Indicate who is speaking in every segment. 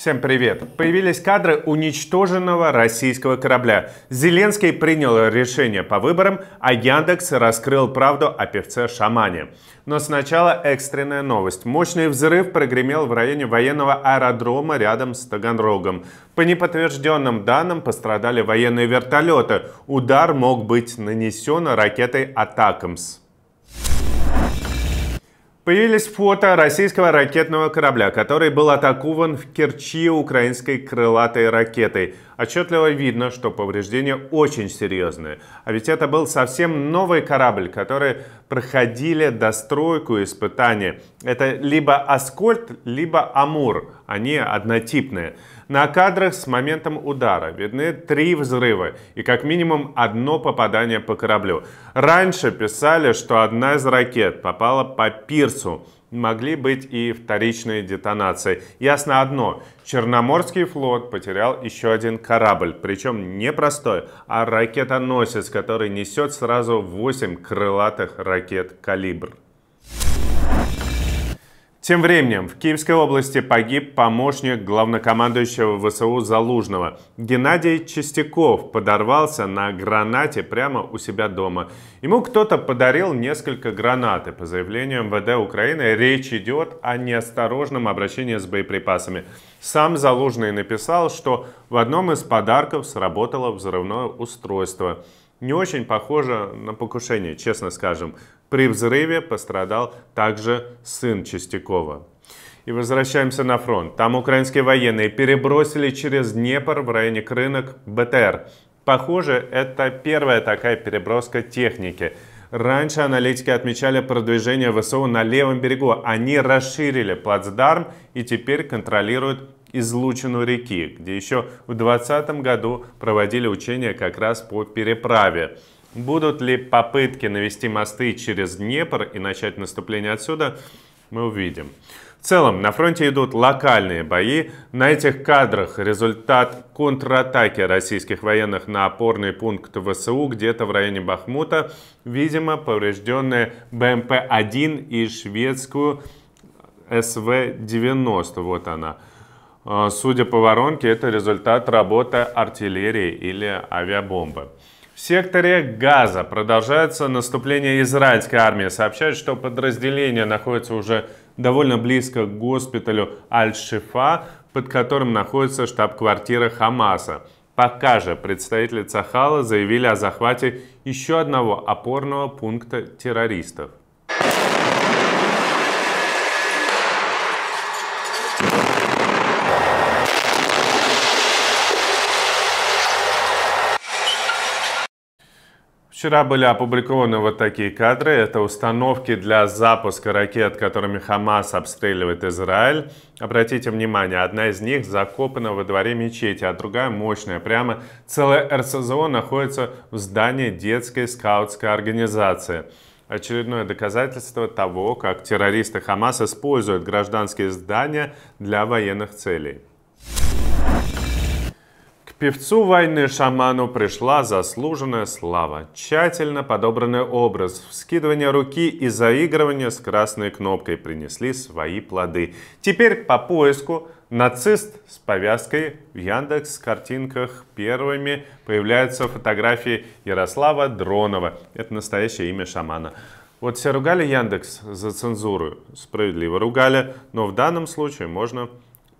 Speaker 1: Всем привет! Появились кадры уничтоженного российского корабля. Зеленский принял решение по выборам, а Яндекс раскрыл правду о певце Шамане. Но сначала экстренная новость. Мощный взрыв прогремел в районе военного аэродрома рядом с Таганрогом. По неподтвержденным данным пострадали военные вертолеты. Удар мог быть нанесен ракетой «Атакамс». Появились фото российского ракетного корабля, который был атакован в Керчи украинской крылатой ракетой. Отчетливо видно, что повреждения очень серьезные. А ведь это был совсем новый корабль, который проходили достройку и испытания. Это либо «Аскольд», либо «Амур». Они однотипные. На кадрах с моментом удара видны три взрыва и как минимум одно попадание по кораблю. Раньше писали, что одна из ракет попала по пирсу, могли быть и вторичные детонации. Ясно одно, Черноморский флот потерял еще один корабль, причем не простой, а ракетоносец, который несет сразу 8 крылатых ракет «Калибр». Тем временем в Киевской области погиб помощник главнокомандующего ВСУ Залужного. Геннадий Чистяков подорвался на гранате прямо у себя дома. Ему кто-то подарил несколько гранат, и по заявлению МВД Украины речь идет о неосторожном обращении с боеприпасами. Сам Залужный написал, что в одном из подарков сработало взрывное устройство. Не очень похоже на покушение, честно скажем. При взрыве пострадал также сын Чистякова. И возвращаемся на фронт. Там украинские военные перебросили через Днепр в районе Крынок БТР. Похоже, это первая такая переброска техники – Раньше аналитики отмечали продвижение ВСУ на левом берегу. Они расширили плацдарм и теперь контролируют излучину реки, где еще в 2020 году проводили учения как раз по переправе. Будут ли попытки навести мосты через Днепр и начать наступление отсюда, мы увидим. В целом, на фронте идут локальные бои. На этих кадрах результат контратаки российских военных на опорный пункт ВСУ где-то в районе Бахмута. Видимо, поврежденные БМП-1 и шведскую СВ-90. Вот она. А, судя по воронке, это результат работы артиллерии или авиабомбы. В секторе Газа продолжается наступление израильской армии. Сообщают, что подразделения находятся уже довольно близко к госпиталю Аль-Шифа, под которым находится штаб-квартира Хамаса. Пока же представители Цахала заявили о захвате еще одного опорного пункта террористов. Вчера были опубликованы вот такие кадры. Это установки для запуска ракет, которыми Хамас обстреливает Израиль. Обратите внимание, одна из них закопана во дворе мечети, а другая мощная. Прямо целая РСЗО находится в здании детской скаутской организации. Очередное доказательство того, как террористы Хамас используют гражданские здания для военных целей. Певцу войны шаману пришла заслуженная слава, тщательно подобранный образ, вскидывание руки и заигрывание с красной кнопкой принесли свои плоды. Теперь по поиску нацист с повязкой в Яндекс картинках первыми появляются фотографии Ярослава Дронова. Это настоящее имя шамана. Вот все ругали Яндекс за цензуру, справедливо ругали, но в данном случае можно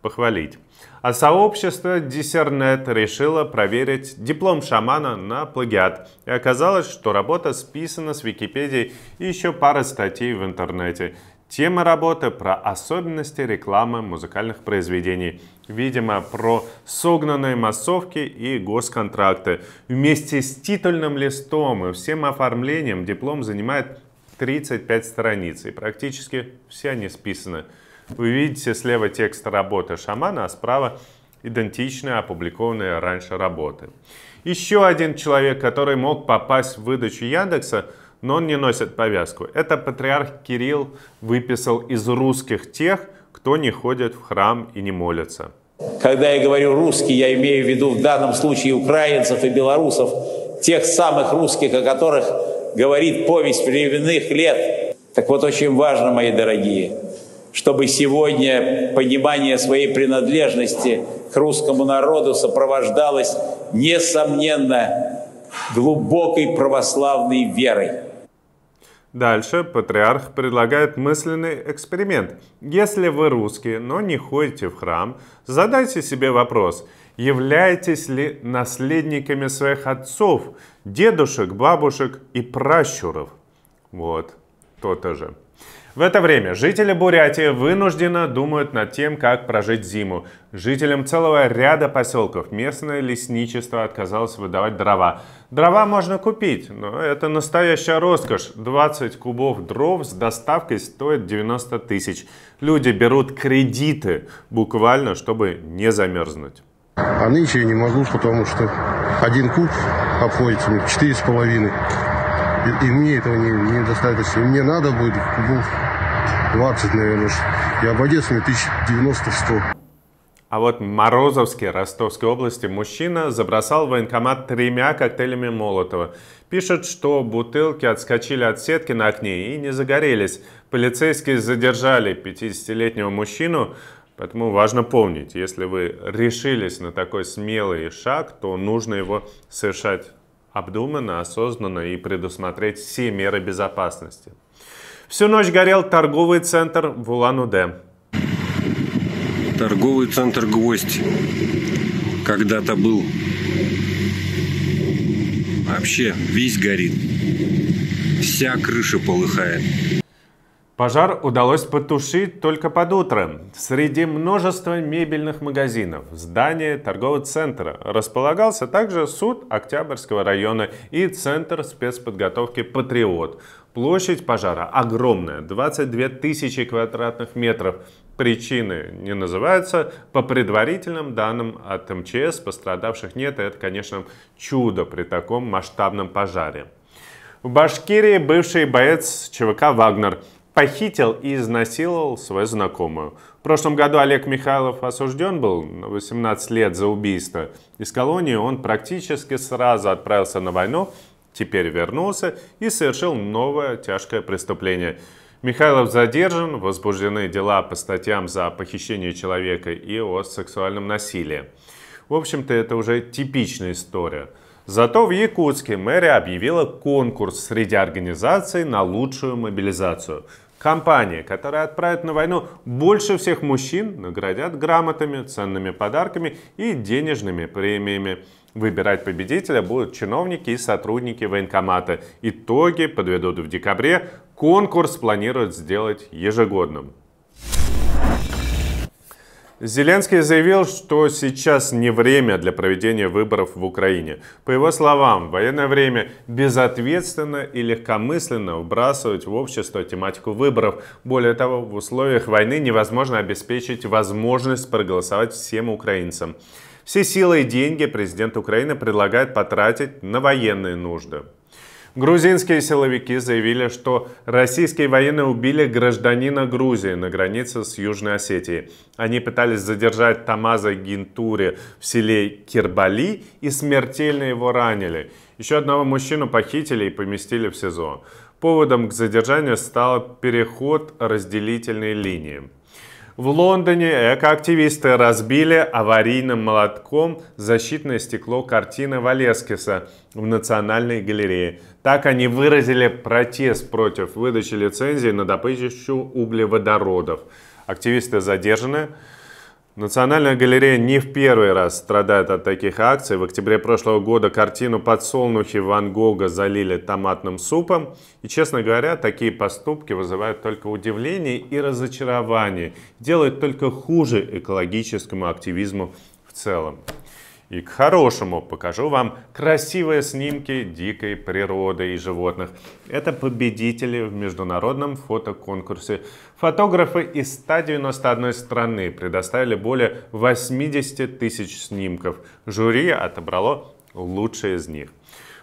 Speaker 1: похвалить. А сообщество Discernet решило проверить диплом шамана на плагиат. И оказалось, что работа списана с Википедии и еще пара статей в интернете. Тема работы про особенности рекламы музыкальных произведений. Видимо, про согнанные массовки и госконтракты. Вместе с титульным листом и всем оформлением диплом занимает 35 страниц, и практически все они списаны. Вы видите слева текст работы шамана, а справа идентичные опубликованные раньше работы. Еще один человек, который мог попасть в выдачу Яндекса, но он не носит повязку. Это патриарх Кирилл выписал из русских тех, кто не ходит в храм и не молится. Когда я говорю русский, я имею в виду в данном случае украинцев и белорусов, тех самых русских, о которых говорит повесть временных лет. Так вот, очень важно, мои дорогие, чтобы сегодня понимание своей принадлежности к русскому народу сопровождалось, несомненно, глубокой православной верой. Дальше патриарх предлагает мысленный эксперимент. Если вы русские, но не ходите в храм, задайте себе вопрос, являетесь ли наследниками своих отцов, дедушек, бабушек и пращуров? Вот, то-то же. В это время жители Бурятии вынужденно думают над тем, как прожить зиму. Жителям целого ряда поселков местное лесничество отказалось выдавать дрова. Дрова можно купить, но это настоящая роскошь. 20 кубов дров с доставкой стоит 90 тысяч. Люди берут кредиты буквально, чтобы не замерзнуть. А нынче я не могу, потому что один куб обходится мне 4,5. И, и мне этого не, достаточно, И мне надо будет кубов ну, 20, наверное. И обойдется мне 1090 100. А вот Морозовский, Ростовской области мужчина забросал военкомат тремя коктейлями Молотова. Пишет, что бутылки отскочили от сетки на окне и не загорелись. Полицейские задержали 50-летнего мужчину, поэтому важно помнить, если вы решились на такой смелый шаг, то нужно его совершать обдуманно, осознанно и предусмотреть все меры безопасности. Всю ночь горел торговый центр в Улан-Удэ. Торговый центр «Гвоздь» когда-то был. Вообще весь горит. Вся крыша полыхает. Пожар удалось потушить только под утро. Среди множества мебельных магазинов, здания торгового центра располагался также суд Октябрьского района и Центр спецподготовки «Патриот». Площадь пожара огромная, 22 тысячи квадратных метров. Причины не называются. По предварительным данным от МЧС пострадавших нет. И это, конечно, чудо при таком масштабном пожаре. В Башкирии бывший боец ЧВК «Вагнер» похитил и изнасиловал свою знакомую. В прошлом году Олег Михайлов осужден был на 18 лет за убийство. Из колонии он практически сразу отправился на войну, теперь вернулся и совершил новое тяжкое преступление. Михайлов задержан, возбуждены дела по статьям за похищение человека и о сексуальном насилии. В общем-то, это уже типичная история. Зато в Якутске мэрия объявила конкурс среди организаций на лучшую мобилизацию. Компания, которая отправит на войну больше всех мужчин, наградят грамотами, ценными подарками и денежными премиями. Выбирать победителя будут чиновники и сотрудники военкомата. Итоги подведут в декабре. Конкурс планируют сделать ежегодным. Зеленский заявил, что сейчас не время для проведения выборов в Украине. По его словам, в военное время безответственно и легкомысленно вбрасывать в общество тематику выборов. Более того, в условиях войны невозможно обеспечить возможность проголосовать всем украинцам. Все силы и деньги президент Украины предлагает потратить на военные нужды. Грузинские силовики заявили, что российские военные убили гражданина Грузии на границе с Южной Осетией. Они пытались задержать Тамаза Гентури в селе Кирбали и смертельно его ранили. Еще одного мужчину похитили и поместили в СИЗО. Поводом к задержанию стал переход разделительной линии. В Лондоне экоактивисты разбили аварийным молотком защитное стекло картины Валескиса в Национальной галерее. Так они выразили протест против выдачи лицензии на добычу углеводородов. Активисты задержаны. Национальная галерея не в первый раз страдает от таких акций. В октябре прошлого года картину «Подсолнухи» Ван Гога залили томатным супом. И, честно говоря, такие поступки вызывают только удивление и разочарование. Делают только хуже экологическому активизму в целом и к хорошему. Покажу вам красивые снимки дикой природы и животных. Это победители в международном фотоконкурсе. Фотографы из 191 страны предоставили более 80 тысяч снимков. Жюри отобрало лучшие из них.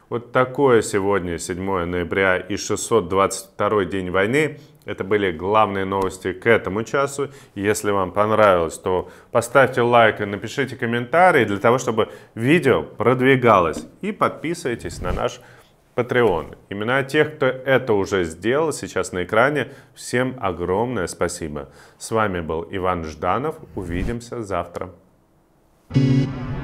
Speaker 1: Вот такое сегодня 7 ноября и 622 день войны это были главные новости к этому часу. Если вам понравилось, то поставьте лайк и напишите комментарий для того, чтобы видео продвигалось. И подписывайтесь на наш Patreon. Имена тех, кто это уже сделал, сейчас на экране. Всем огромное спасибо. С вами был Иван Жданов. Увидимся завтра. thank you